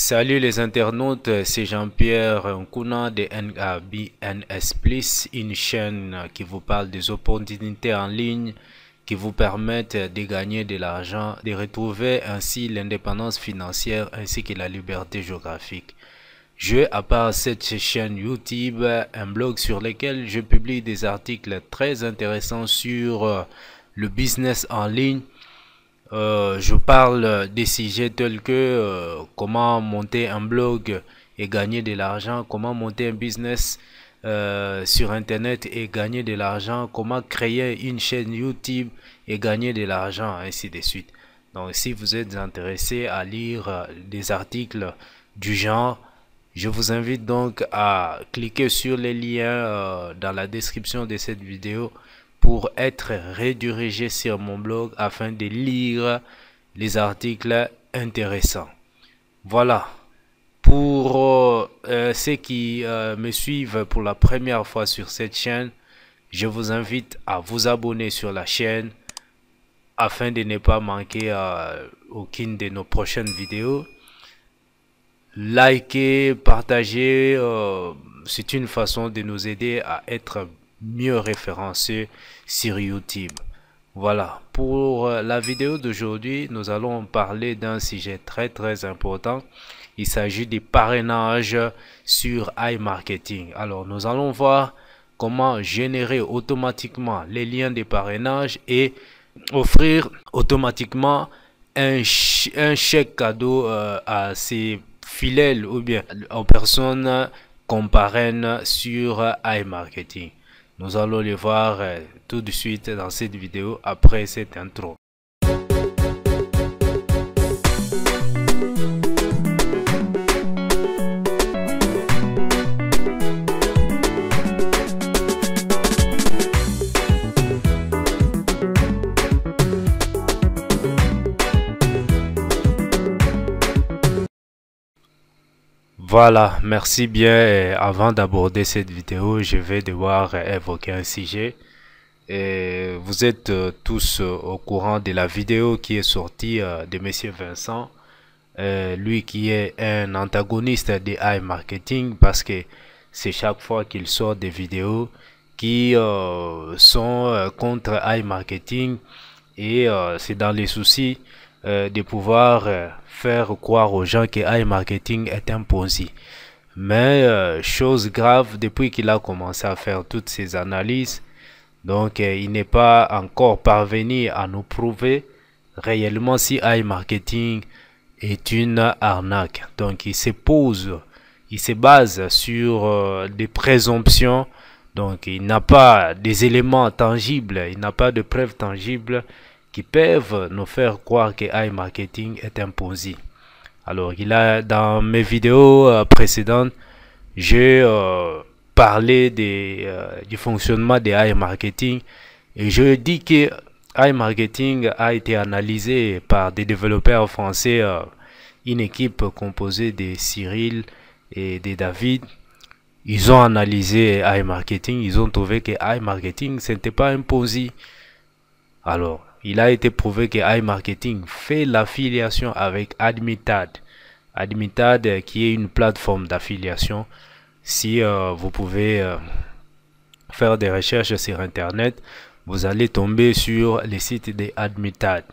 Salut les internautes, c'est Jean-Pierre Nkuna de NABNS Plus, une chaîne qui vous parle des opportunités en ligne qui vous permettent de gagner de l'argent, de retrouver ainsi l'indépendance financière ainsi que la liberté géographique. J'ai à part cette chaîne YouTube un blog sur lequel je publie des articles très intéressants sur le business en ligne euh, je parle des sujets tels que euh, comment monter un blog et gagner de l'argent, comment monter un business euh, sur Internet et gagner de l'argent, comment créer une chaîne YouTube et gagner de l'argent, ainsi de suite. Donc si vous êtes intéressé à lire des articles du genre, je vous invite donc à cliquer sur les liens dans la description de cette vidéo pour être redirigé sur mon blog afin de lire les articles intéressants. Voilà. Pour euh, euh, ceux qui euh, me suivent pour la première fois sur cette chaîne, je vous invite à vous abonner sur la chaîne afin de ne pas manquer aucune de nos prochaines vidéos. Likez, partagez, c'est une façon de nous aider à être mieux référencé sur YouTube. Voilà, pour euh, la vidéo d'aujourd'hui, nous allons parler d'un sujet très très important. Il s'agit des parrainages sur iMarketing. Alors, nous allons voir comment générer automatiquement les liens de parrainage et offrir automatiquement un, chèque cadeau euh, à ses fidèles ou bien aux personnes qu'on parraine sur euh, iMarketing. Nous allons les voir euh, tout de suite dans cette vidéo après cette intro. Voilà, merci bien. avant d'aborder cette vidéo, je vais devoir évoquer un sujet. vous êtes euh, tous euh, au courant de la vidéo qui est sortie euh, de Monsieur Vincent, lui qui est un antagoniste de iMarketing marketing parce que c'est chaque fois qu'il sort des vidéos qui sont contre iMarketing marketing et c'est dans les soucis euh, de pouvoir euh, faire croire aux gens que iMarketing marketing est un ponzi. Mais euh, chose grave, depuis qu'il a commencé à faire toutes ces analyses, donc il n'est pas encore parvenu à nous prouver réellement si iMarketing marketing est une arnaque. Donc il se pose, il se base sur des présomptions. Donc il n'a pas des éléments tangibles, il n'a pas de preuves tangibles qui peuvent nous faire croire que iMarketing est imposé. Alors, il a, dans mes vidéos euh, précédentes, j'ai euh, parlé des, euh, du fonctionnement de iMarketing et je dis que iMarketing a été analysé par des développeurs français, une équipe composée de Cyril et de David. Ils ont analysé iMarketing, ils ont trouvé que iMarketing, ce n'était pas imposé. Alors, il a été prouvé que iMarketing fait l'affiliation avec Admitad. Admitad euh, qui est une plateforme d'affiliation. Si euh, vous pouvez euh, faire des recherches sur Internet, vous allez tomber sur les sites de Admitad.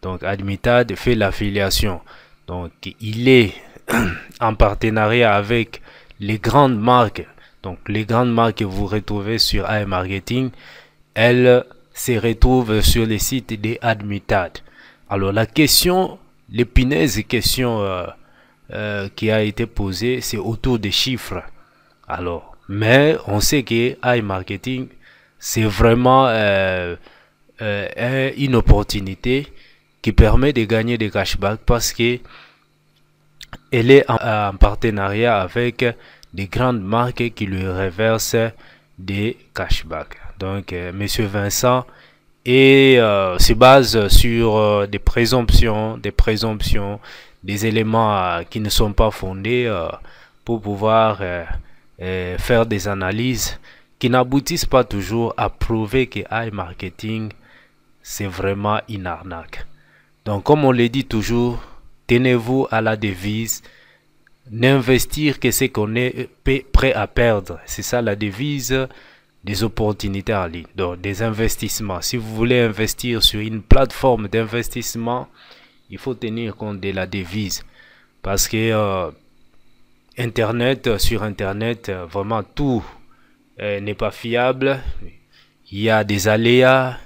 Donc Admitad fait l'affiliation. Donc il est en partenariat avec les grandes marques. Donc les grandes marques que vous retrouvez sur iMarketing, elles se retrouve sur le site des Admitad. Alors la question, l'épineuse question euh, euh, qui a été posée, c'est autour des chiffres. Alors, mais on sait que iMarketing, c'est vraiment euh, une opportunité qui permet de gagner des cashbacks parce que elle est en partenariat avec des grandes marques qui lui reversent des cashbacks. Donc, M. Euh, Monsieur Vincent et, euh, se base sur euh, des présomptions, des présomptions, des éléments qui ne sont pas fondés pour pouvoir faire des analyses qui n'aboutissent pas toujours à prouver que Marketing c'est vraiment une arnaque. Donc, comme on le dit toujours, tenez-vous à la devise n'investir que ce qu'on est prêt à perdre. C'est ça la devise des opportunités en ligne, donc des investissements. Si vous voulez investir sur une plateforme d'investissement, il faut tenir compte de la devise. Parce que euh, Internet, sur Internet, vraiment tout euh, n'est pas fiable. Il y a des aléas,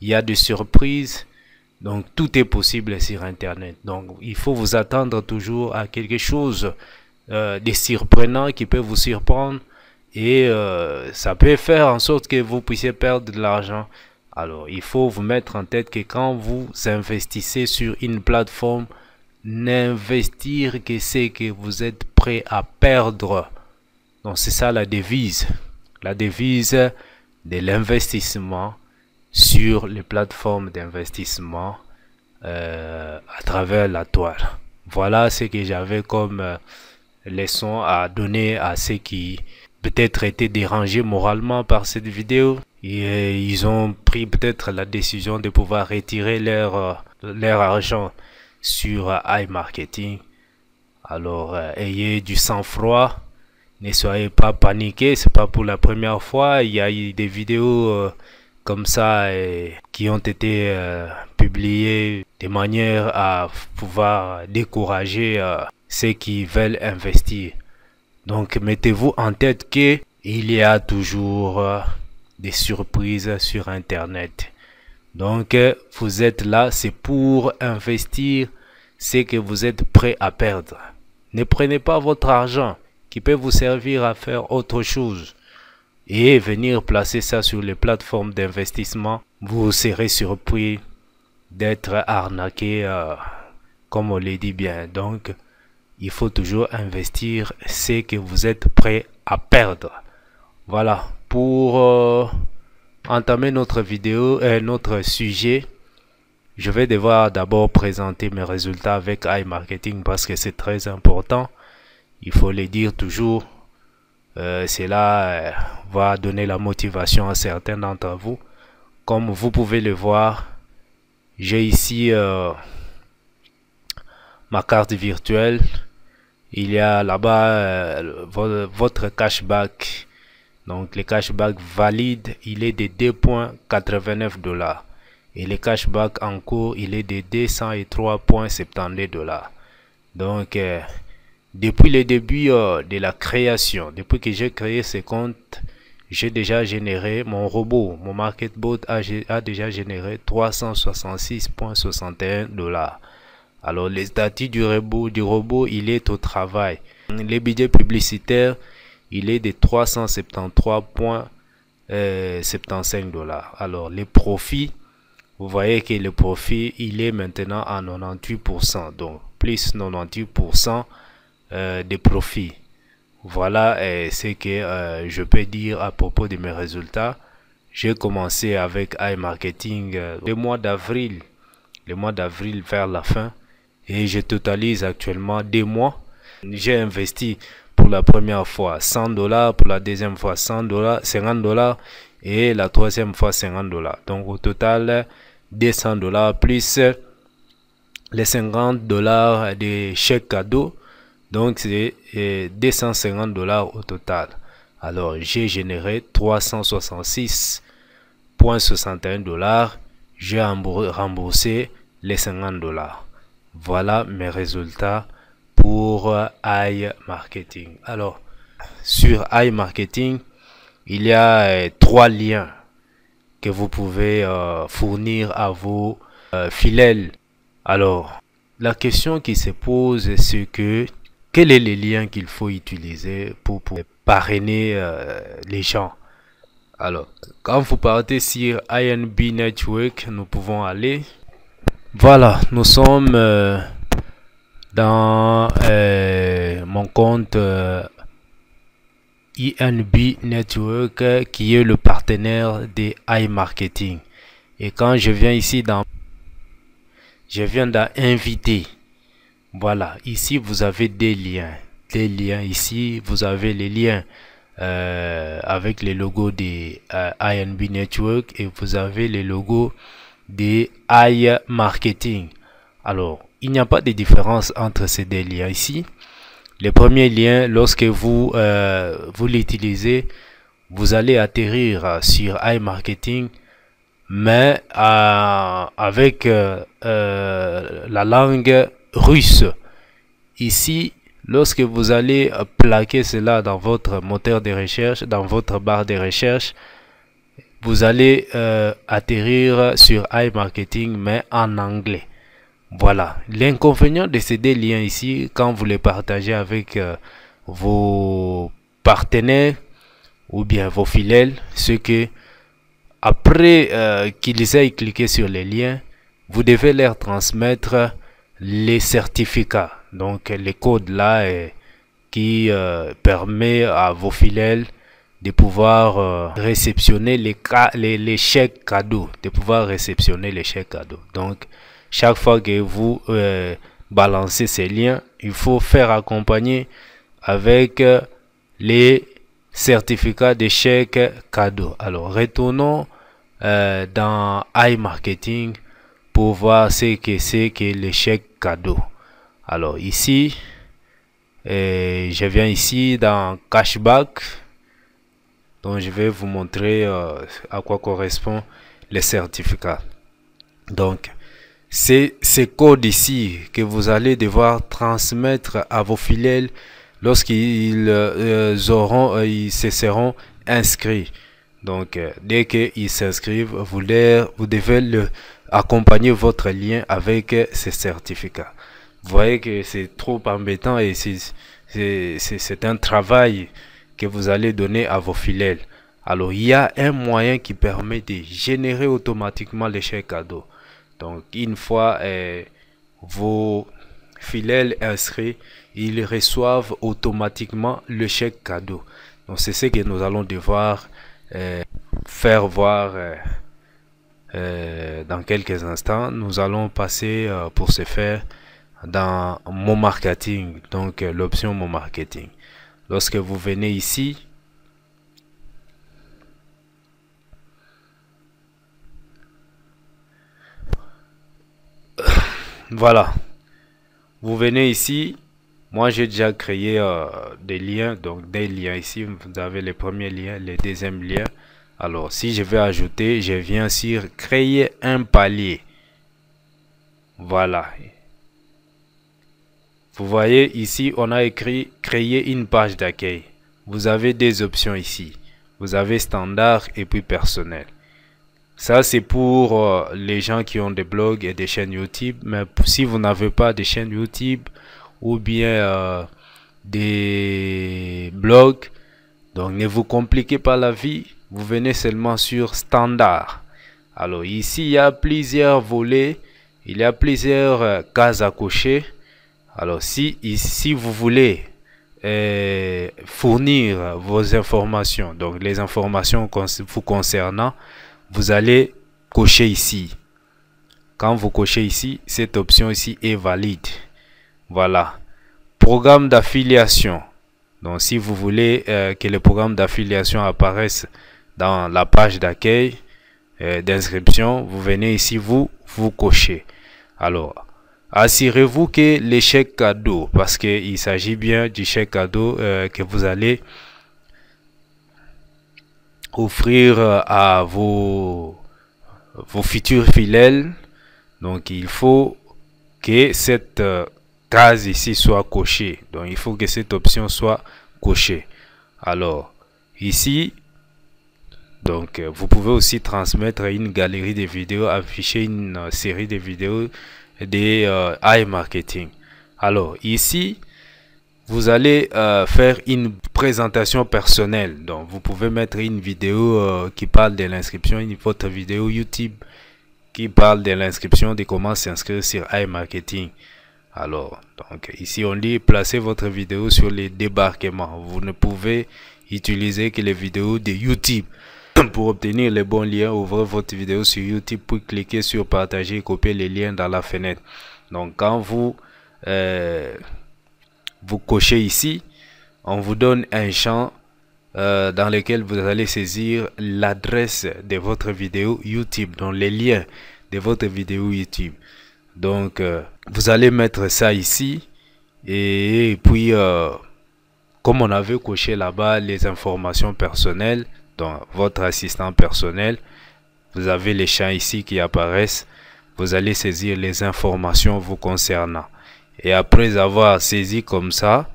il y a des surprises. Donc tout est possible sur Internet. Donc il faut vous attendre toujours à quelque chose euh, de surprenant qui peut vous surprendre et euh, ça peut faire en sorte que vous puissiez perdre de l'argent. Alors il faut vous mettre en tête que quand vous investissez sur une plateforme, n'investir que ce que vous êtes prêt à perdre. Donc c'est ça la devise. La devise de l'investissement sur les plateformes d'investissement euh, à travers la toile. Voilà ce que j'avais comme euh, leçon à donner à ceux qui peut-être étaient dérangés moralement par cette vidéo. Et euh, ils ont pris peut-être la décision de pouvoir retirer leur, argent sur iMarketing. Alors, ayez du sang-froid. Ne soyez pas paniqués, c'est pas pour la première fois. Il y a eu des vidéos comme ça et qui ont été euh, publiés de manière à pouvoir décourager euh, ceux qui veulent investir. Donc mettez-vous en tête que il y a toujours euh, des surprises sur internet. Donc vous êtes là, c'est pour investir ce que vous êtes prêt à perdre. Ne prenez pas votre argent qui peut vous servir à faire autre chose et venir placer ça sur les plateformes d'investissement, vous serez surpris d'être arnaqué, euh, comme on l'a dit bien. Donc, il faut toujours investir ce que vous êtes prêt à perdre. Voilà, pour euh, entamer notre vidéo, et euh, notre sujet, je vais devoir d'abord présenter mes résultats avec iMarketing parce que c'est très important. Il faut le dire toujours euh, cela euh, va donner la motivation à certains d'entre vous. Comme vous pouvez le voir, j'ai ici euh, ma carte virtuelle. Il y a là-bas votre cashback. Donc le cashback valide, il est de 2.89 dollars. Et le cashback en cours, il est de 203.72 dollars. Donc depuis le début euh, de la création, depuis que j'ai créé ce compte, j'ai déjà généré mon robot, mon marketbot a, déjà généré 366.61 dollars. Alors le statut du robot, du robot, il est au travail. Le budget publicitaire, il est de 373.75 euh, dollars. Alors les profits, vous voyez que le profit, il est maintenant à 98%. Donc plus 98% euh, des profits. Voilà euh, ce que euh, je peux dire à propos de mes résultats. J'ai commencé avec iMarketing le mois d'avril, le mois d'avril vers la fin, et je totalise actuellement deux mois. J'ai investi pour la première fois 100 dollars, pour la deuxième fois 100 dollars, 50 dollars et la troisième fois 50 dollars. Donc au total 200 dollars plus les 50 dollars des chèques cadeaux. Donc c'est 250 dollars au total. Alors j'ai généré 366.61 dollars. J'ai remboursé les 50 dollars. Voilà mes résultats pour euh, iMarketing. Alors sur iMarketing, il y a euh, trois liens que vous pouvez euh, fournir à vos fidèles. Alors la question qui se pose, c'est que quels est les liens qu'il faut utiliser pour, parrainer euh, les gens Alors, quand vous partez sur INB Network, nous pouvons aller. Voilà, nous sommes euh, dans euh, mon compte INB Network qui est le partenaire des iMarketing. Et quand je viens ici dans... Je viens d'inviter. Voilà, ici vous avez des liens. Des liens ici, vous avez les liens euh, avec les logos des euh, INB Network et vous avez les logos de iMarketing. Marketing. Alors, il n'y a pas de différence entre ces deux liens ici. Le premier lien, lorsque vous, euh, vous l'utilisez, vous allez atterrir sur iMarketing, mais avec la langue russe. Ici, lorsque vous allez plaquer cela dans votre moteur de recherche, dans votre barre de recherche, vous allez euh, atterrir sur iMarketing mais en anglais. Voilà. L'inconvénient de ces deux liens ici, quand vous les partagez avec euh, vos partenaires ou bien vos fidèles, c'est que après euh, qu'ils aient cliqué sur les liens, vous devez leur transmettre les certificats, donc les codes là qui euh, permet à vos filiales de pouvoir euh, réceptionner les, les, chèques cadeaux, de pouvoir réceptionner les chèques cadeaux. Donc, chaque fois que vous euh, balancez ces liens, il faut faire accompagner avec les certificats de chèques cadeaux. Alors, retournons dans iMarketing pour voir ce que c'est que les chèques cadeau. Alors ici, euh, je viens ici dans Cashback. Donc je vais vous montrer euh, à quoi correspond les certificats. Donc c'est ces codes ici que vous allez devoir transmettre à vos filiales lorsqu'ils euh, auront, ils se seront inscrits. Donc dès qu'ils s'inscrivent, vous, vous devez le accompagner votre lien avec ces certificats. Vous voyez que c'est trop embêtant et c'est un travail que vous allez donner à vos filèles. Alors, il y a un moyen qui permet de générer automatiquement les chèques cadeaux. Donc, une fois euh, vos filèles inscrits, ils reçoivent automatiquement le chèque cadeau. Donc, c'est ce que nous allons devoir euh, faire voir. Euh, euh, dans quelques instants. Nous allons passer euh, pour ce faire dans mon marketing, donc euh, l'option mon marketing. Lorsque vous venez ici, voilà, vous venez ici. Moi, j'ai déjà créé des liens, donc des liens ici. Vous avez les premiers liens, les deuxièmes liens. Alors, si je veux ajouter, je viens sur créer un palier. Voilà. Vous voyez ici, on a écrit créer une page d'accueil. Vous avez des options ici. Vous avez standard et puis personnel. Ça, c'est pour euh, les gens qui ont des blogs et des chaînes YouTube. Mais si vous n'avez pas de chaîne YouTube ou bien euh, des blogs, donc ne vous compliquez pas la vie vous venez seulement sur standard. Alors ici, il y a plusieurs volets, il y a plusieurs euh, cases à cocher. Alors si, ici vous voulez euh, fournir vos informations, donc les informations vous concernant, vous allez cocher ici. Quand vous cochez ici, cette option ici est valide. Voilà. Programme d'affiliation. Donc si vous voulez euh, que le programme d'affiliation apparaisse dans la page d'accueil euh, d'inscription, vous venez ici, vous, vous cochez. Alors, assurez-vous que l'échec cadeau, parce qu'il s'agit bien du chèque cadeau euh, que vous allez offrir euh, à vos, vos futurs fidèles. Donc, il faut que cette case ici soit cochée. Donc, il faut que cette option soit cochée. Alors, ici, donc euh, vous pouvez aussi transmettre une galerie de vidéos afficher une euh, série de vidéos de iMarketing euh, alors ici vous allez faire une présentation personnelle. Donc, vous pouvez mettre une vidéo qui parle de l'inscription, une votre vidéo YouTube qui parle de l'inscription, de comment s'inscrire sur iMarketing. Alors, donc ici on dit placez votre vidéo sur les débarquements. Vous ne pouvez utiliser que les vidéos de YouTube. Pour obtenir les bons liens, ouvrez votre vidéo sur YouTube, puis cliquez sur partager et copier les liens dans la fenêtre. Donc quand vous, euh, vous cochez ici, on vous donne un champ euh, dans lequel vous allez saisir l'adresse de votre vidéo YouTube, donc les liens de votre vidéo YouTube. Donc euh, vous allez mettre ça ici et puis comme on avait coché là-bas les informations personnelles, dans votre assistant personnel, vous avez les champs ici qui apparaissent. Vous allez saisir les informations vous concernant. Et après avoir saisi comme ça,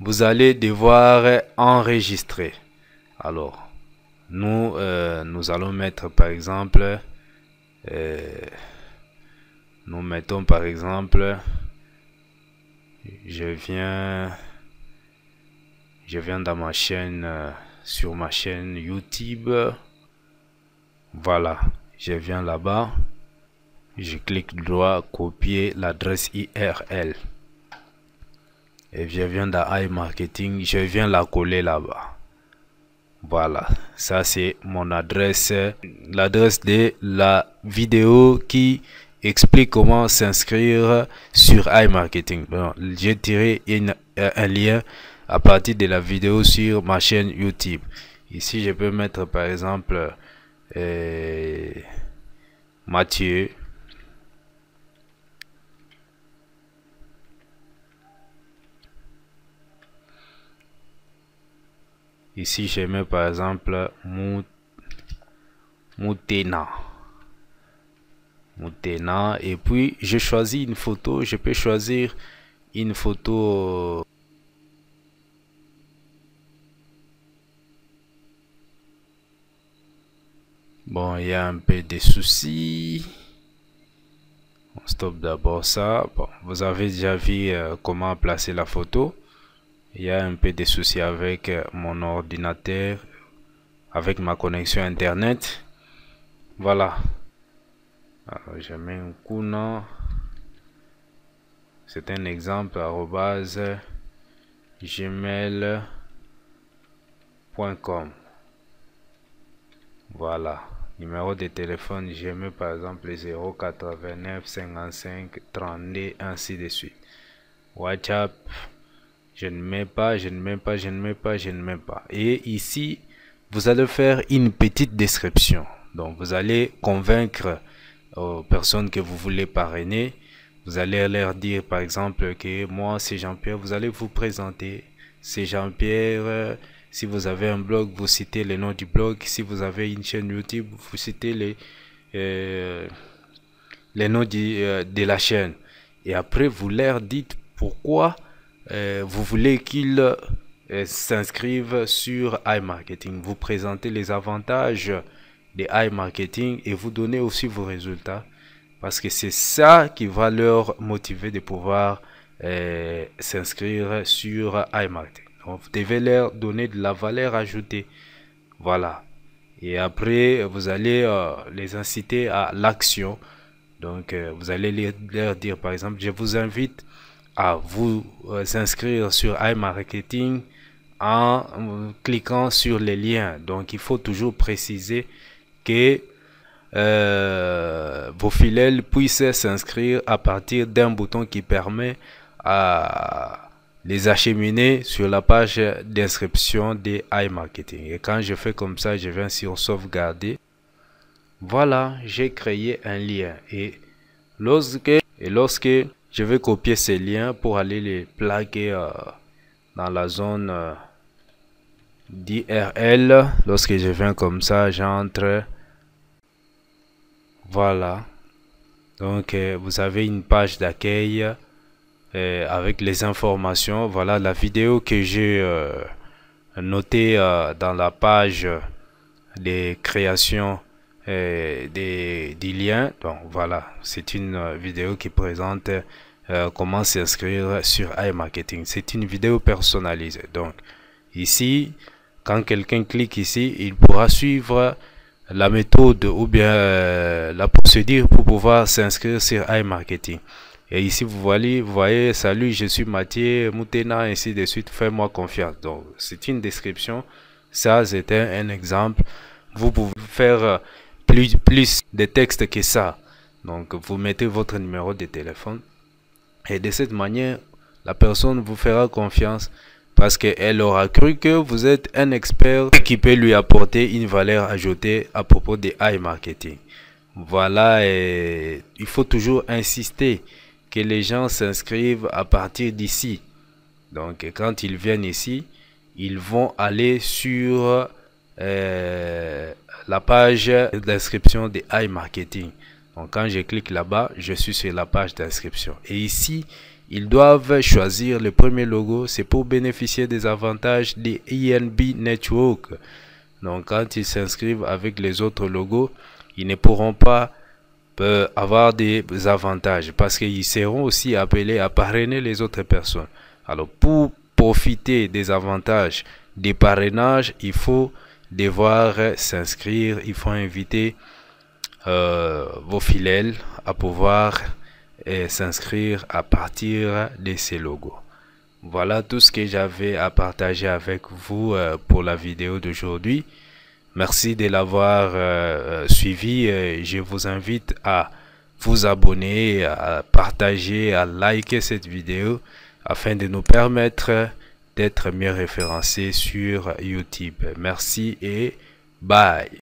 vous allez devoir enregistrer. Alors, nous, euh, nous allons mettre par exemple, euh, nous mettons par exemple, je viens, je viens dans ma chaîne. Euh, sur ma chaîne YouTube. Voilà, je viens là-bas. Je clique droit, copier l'adresse IRL. Et je viens dans iMarketing, je viens la coller là-bas. Voilà, ça c'est mon adresse, l'adresse de la vidéo qui explique comment s'inscrire sur iMarketing. Bon, j'ai tiré un lien à partir de la vidéo sur ma chaîne YouTube. Ici, je peux mettre par exemple euh, Mathieu. Ici, je mets par exemple Moutena. Moutena. Et puis, je choisis une photo. Je peux choisir une photo euh, il y a un peu de soucis. On stoppe d'abord ça. vous avez déjà vu euh, comment placer la photo. Il y a un peu de soucis avec euh, mon ordinateur, avec ma connexion internet. Voilà. je mets un coup, non. C'est un exemple, arrobase gmail.com. Voilà. Numéro de téléphone mis par exemple 089 55 et ainsi de suite. WhatsApp, je ne mets pas, je ne mets pas, je ne mets pas, je ne mets pas. Et ici, vous allez faire une petite description. Donc vous allez convaincre aux euh, personnes que vous voulez parrainer. Vous allez leur dire par exemple que moi c'est Jean-Pierre, vous allez vous présenter. C'est Jean-Pierre. Euh, si vous avez un blog, vous citez le nom du blog. Si vous avez une chaîne YouTube, vous citez les, euh, les noms euh, de la chaîne. Et après, vous leur dites pourquoi euh, vous voulez qu'ils euh, s'inscrivent sur iMarketing. Vous présentez les avantages de iMarketing et vous donnez aussi vos résultats. Parce que c'est ça qui va leur motiver de pouvoir s'inscrire sur iMarketing vous devez leur donner de la valeur ajoutée. Voilà. Et après, vous allez euh, les inciter à l'action. Donc, euh, vous allez leur dire, par exemple, je vous invite à vous euh, inscrire sur iMarketing en cliquant sur les liens. Donc, il faut toujours préciser que vos fidèles puissent s'inscrire à partir d'un bouton qui permet à, les acheminer sur la page d'inscription des iMarketing. Et quand je fais comme ça, je viens sur sauvegarder. Voilà, j'ai créé un lien. Et lorsque, et lorsque je vais copier ces liens pour aller les plaquer euh, dans la zone drl euh, d'IRL, lorsque je viens comme ça, j'entre. Voilà. Donc, euh, vous avez une page d'accueil. Euh, avec les informations. Voilà la vidéo que j'ai euh, notée euh, dans la page des créations des, liens. Donc voilà, c'est une vidéo qui présente comment s'inscrire sur iMarketing. C'est une vidéo personnalisée. Donc ici, quand quelqu'un clique ici, il pourra suivre la méthode ou bien la procédure pour pouvoir s'inscrire sur iMarketing. Et ici, vous voyez, vous voyez, salut, je suis Mathieu Moutena, ainsi de suite, fais-moi confiance. Donc, c'est une description. Ça, c'était un exemple. Vous pouvez faire euh, plus, plus de textes que ça. Donc, vous mettez votre numéro de téléphone. Et de cette manière, la personne vous fera confiance parce qu'elle aura cru que vous êtes un expert qui peut lui apporter une valeur ajoutée à propos des high marketing. Voilà, et il faut toujours insister que les gens s'inscrivent à partir d'ici. Donc quand ils viennent ici, ils vont aller sur euh, la page d'inscription de iMarketing. Donc quand je clique là-bas, je suis sur la page d'inscription. Et ici, ils doivent choisir le premier logo. C'est pour bénéficier des avantages des INB Network. Donc quand ils s'inscrivent avec les autres logos, ils ne pourront pas peut avoir des avantages parce qu'ils seront aussi appelés à parrainer les autres personnes. Alors pour profiter des avantages des parrainages, il faut devoir s'inscrire, il faut inviter euh, vos fidèles à pouvoir euh, s'inscrire à partir de ces logos. Voilà tout ce que j'avais à partager avec vous euh, pour la vidéo d'aujourd'hui. Merci de l'avoir euh, euh, suivi. Je vous invite à vous abonner, à partager, à liker cette vidéo afin de nous permettre d'être mieux référencés sur YouTube. Merci et bye.